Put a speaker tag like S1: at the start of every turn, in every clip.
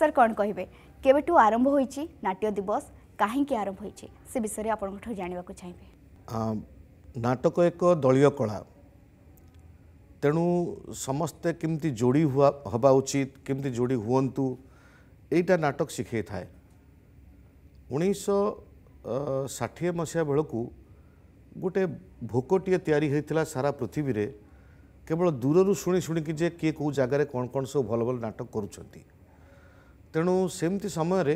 S1: sir କ'ଣ କହିବେ କେବେଠୁ ଆରମ୍ଭ ହୋଇଛି ନାଟ୍ୟ ଦିବସ କାହିଁକି ଆରମ୍ଭ ହୋଇଛି ସେ ବିଷୟରେ ଆପଣଙ୍କଠାରୁ ଜାଣିବାକୁ ଚାହିଁବେ ନାଟକ ଏକ ଦଳୀୟ କଳା ତେଣୁ ସମସ୍ତେ କେମିତି ଯୋଡ଼ି ହେବା ଉଚିତ କେମିତି ଯୋଡ଼ି ହୁଅନ୍ତୁ ଏଇଟା ନାଟକ ଶିଖେଇଥାଏ ଉଣେଇଶହ ଷାଠିଏ ମସିହା ବେଳକୁ ଗୋଟେ ଭୋକଟିଏ ତିଆରି ହୋଇଥିଲା ସାରା ପୃଥିବୀରେ କେବଳ ଦୂରରୁ ଶୁଣି ଶୁଣିକି ଯେ କିଏ କେଉଁ ଜାଗାରେ କ'ଣ କ'ଣ ସବୁ ଭଲ ଭଲ ନାଟକ କରୁଛନ୍ତି ତେଣୁ ସେମିତି ସମୟରେ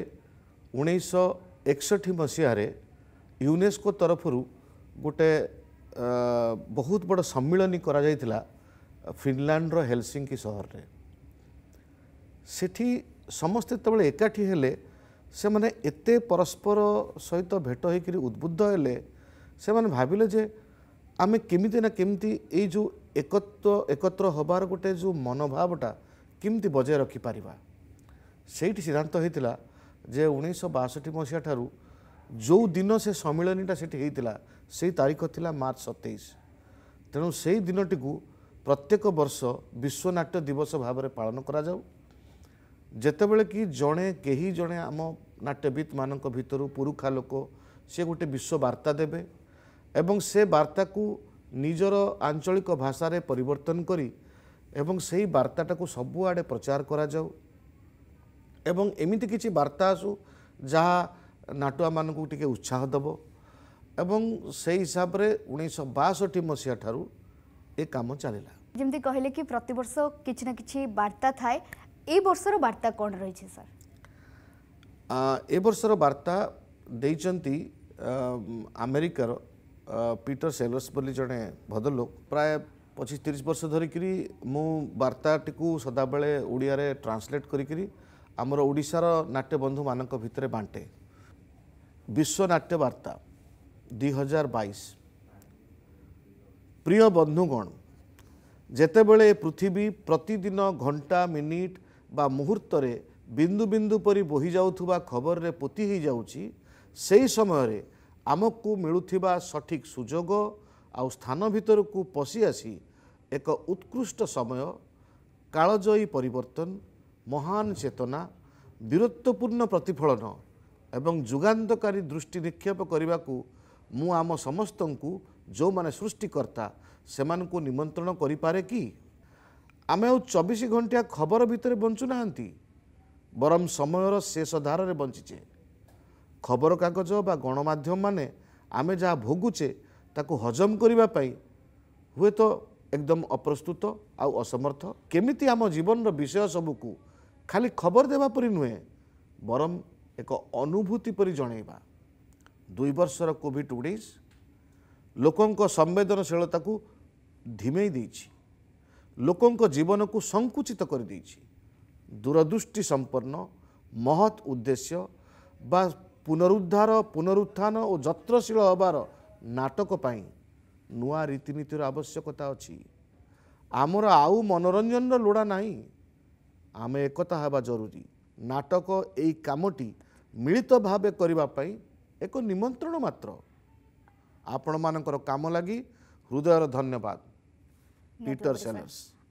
S1: ଉଣେଇଶହ ଏକଷଠି ମସିହାରେ ୟୁନେସ୍କୋ ତରଫରୁ ଗୋଟେ ବହୁତ ବଡ଼ ସମ୍ମିଳନୀ କରାଯାଇଥିଲା ଫିନଲାଣ୍ଡର ହେଲସିଙ୍କି ସହରରେ ସେଠି ସମସ୍ତେ ଯେତେବେଳେ ଏକାଠି ହେଲେ ସେମାନେ ଏତେ ପରସ୍ପର ସହିତ ଭେଟ ହୋଇକରି ଉଦ୍ବୁଦ୍ଧ ହେଲେ ସେମାନେ ଭାବିଲେ ଯେ ଆମେ କେମିତି ନା କେମିତି ଏଇ ଯେଉଁ ଏକତ୍ର ଏକତ୍ର ହେବାର ଗୋଟେ ଯେଉଁ ମନୋଭାବଟା କେମିତି ବଜାୟ ରଖିପାରିବା ସେଇଠି ସିଦ୍ଧାନ୍ତ ହେଇଥିଲା ଯେ ଉଣେଇଶହ ବାଷଠି ମସିହା ଠାରୁ ଯେଉଁ ଦିନ ସେ ସମ୍ମିଳନୀଟା ସେଠି ହେଇଥିଲା ସେଇ ତାରିଖ ଥିଲା ମାର୍ଚ୍ଚ ସତେଇଶ ତେଣୁ ସେଇ ଦିନଟିକୁ ପ୍ରତ୍ୟେକ ବର୍ଷ ବିଶ୍ୱନାଟ୍ୟ ଦିବସ ଭାବରେ ପାଳନ କରାଯାଉ ଯେତେବେଳେ କି ଜଣେ କେହି ଜଣେ ଆମ ନାଟ୍ୟବିତ୍ ମାନଙ୍କ ଭିତରୁ ପୁରୁଖା ଲୋକ ସେ ଗୋଟେ ବିଶ୍ୱବାର୍ତ୍ତା ଦେବେ ଏବଂ ସେ ବାର୍ତ୍ତାକୁ ନିଜର ଆଞ୍ଚଳିକ ଭାଷାରେ ପରିବର୍ତ୍ତନ କରି ଏବଂ ସେଇ ବାର୍ତ୍ତାଟାକୁ ସବୁଆଡ଼େ ପ୍ରଚାର କରାଯାଉ ଏବଂ ଏମିତି କିଛି ବାର୍ତ୍ତା ଆସୁ ଯାହା ନାଟୁଆମାନଙ୍କୁ ଟିକେ ଉତ୍ସାହ ଦେବ ଏବଂ ସେଇ ହିସାବରେ ଉଣେଇଶହ ବାଷଠି ମସିହା ଠାରୁ ଏ କାମ ଚାଲିଲା ଯେମିତି କହିଲେ କି ପ୍ରତିବର୍ଷ କିଛି ନା କିଛି ବାର୍ତ୍ତା ଥାଏ ଏ ବର୍ଷର ବାର୍ତ୍ତା କ'ଣ ରହିଛି ସାର୍ ଏ ବର୍ଷର ବାର୍ତ୍ତା ଦେଇଛନ୍ତି ଆମେରିକାର ପିଟର ସେଲର୍ସ ବୋଲି ଜଣେ ଭଦ୍ରଲୋକ ପ୍ରାୟ ପଚିଶ ତିରିଶ ବର୍ଷ ଧରିକିରି ମୁଁ ବାର୍ତ୍ତାଟିକୁ ସଦାବେଳେ ଓଡ଼ିଆରେ ଟ୍ରାନ୍ସଲେଟ୍ କରିକିରି ଆମର ଓଡ଼ିଶାର ନାଟ୍ୟବନ୍ଧୁମାନଙ୍କ ଭିତରେ ବାଣ୍ଟେ ବିଶ୍ୱ ନାଟ୍ୟବାର୍ତ୍ତା ଦୁଇହଜାର ବାଇଶ ପ୍ରିୟ ବନ୍ଧୁଗଣ ଯେତେବେଳେ ପୃଥିବୀ ପ୍ରତିଦିନ ଘଣ୍ଟା ମିନିଟ୍ ବା ମୁହୂର୍ତ୍ତରେ ବିନ୍ଦୁ ବିନ୍ଦୁ ପରି ବୋହିଯାଉଥିବା ଖବରରେ ପୋତି ହୋଇଯାଉଛି ସେହି ସମୟରେ ଆମକୁ ମିଳୁଥିବା ସଠିକ୍ ସୁଯୋଗ ଆଉ ସ୍ଥାନ ଭିତରକୁ ପଶିଆସି ଏକ ଉତ୍କୃଷ୍ଟ ସମୟ କାଳଜୟୀ ପରିବର୍ତ୍ତନ ମହାନ ଚେତନା ବୀରତ୍ୱପୂର୍ଣ୍ଣ ପ୍ରତିଫଳନ ଏବଂ ଯୁଗାନ୍ତକାରୀ ଦୃଷ୍ଟି ନିକ୍ଷେପ କରିବାକୁ ମୁଁ ଆମ ସମସ୍ତଙ୍କୁ ଯେଉଁମାନେ ସୃଷ୍ଟିକର୍ତ୍ତା ସେମାନଙ୍କୁ ନିମନ୍ତ୍ରଣ କରିପାରେ କି ଆମେ ଆଉ ଚବିଶ ଘଣ୍ଟିଆ ଖବର ଭିତରେ ବଞ୍ଚୁନାହାନ୍ତି ବରଂ ସମୟର ଶେଷ ଧାରରେ ବଞ୍ଚିଛେ ଖବରକାଗଜ ବା ଗଣମାଧ୍ୟମମାନେ ଆମେ ଯାହା ଭୋଗୁଛେ ତାକୁ ହଜମ କରିବା ପାଇଁ ହୁଏତ ଏକଦମ ଅପ୍ରସ୍ତୁତ ଆଉ ଅସମର୍ଥ କେମିତି ଆମ ଜୀବନର ବିଷୟ ସବୁକୁ ଖାଲି ଖବର ଦେବା ପରି ନୁହେଁ ବରଂ ଏକ ଅନୁଭୂତି ପରି ଜଣେଇବା ଦୁଇ ବର୍ଷର କୋଭିଡ଼ ଉଣେଇଶ ଲୋକଙ୍କ ସମ୍ବେଦନଶୀଳତାକୁ ଧିମେଇ ଦେଇଛି ଲୋକଙ୍କ ଜୀବନକୁ ସଙ୍କୁଚିତ କରିଦେଇଛି ଦୂରଦୃଷ୍ଟି ସମ୍ପନ୍ନ ମହତ୍ ଉଦ୍ଦେଶ୍ୟ ବା ପୁନରୁଦ୍ଧାର ପୁନରୁତ୍ଥାନ ଓ ଯତ୍ନଶୀଳ ହେବାର ନାଟକ ପାଇଁ ନୂଆ ରୀତିନୀତିର ଆବଶ୍ୟକତା ଅଛି ଆମର ଆଉ ମନୋରଞ୍ଜନର ଲୋଡ଼ା ନାହିଁ ଆମେ ଏକତା ହେବା ଜରୁରୀ ନାଟକ ଏଇ କାମଟି ମିଳିତ ଭାବେ କରିବା ପାଇଁ ଏକ ନିମନ୍ତ୍ରଣ ମାତ୍ର ଆପଣମାନଙ୍କର କାମ ଲାଗି ହୃଦୟର ଧନ୍ୟବାଦ ପିଟର ସେନର୍ସ